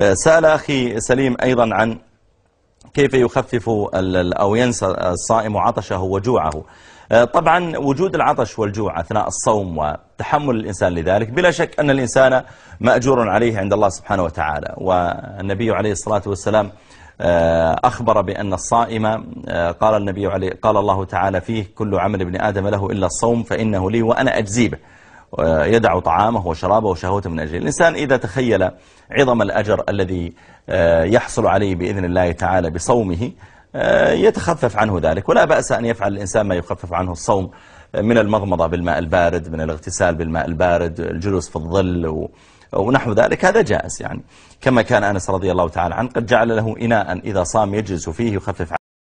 آه، سأل أخي سليم أيضا عن كيف يخفف أو ينسى الصائم عطشه وجوعه آه، طبعا وجود العطش والجوع أثناء الصوم وتحمل الإنسان لذلك بلا شك أن الإنسان مأجور عليه عند الله سبحانه وتعالى والنبي عليه الصلاة والسلام آه، أخبر بأن الصائم قال النبي عليه قال الله تعالى فيه كل عمل ابن آدم له إلا الصوم فإنه لي وأنا أجزي به آه، يدع طعامه وشرابه وشهوته من أجله الإنسان إذا تخيل عظم الأجر الذي آه، يحصل عليه بإذن الله تعالى بصومه آه، يتخفف عنه ذلك ولا بأس أن يفعل الإنسان ما يخفف عنه الصوم من المضمضة بالماء البارد من الاغتسال بالماء البارد الجلوس في الظل ونحو ذلك هذا جائز يعني كما كان أنس رضي الله تعالى عنه قد جعل له إناء إذا صام يجلس فيه يخفف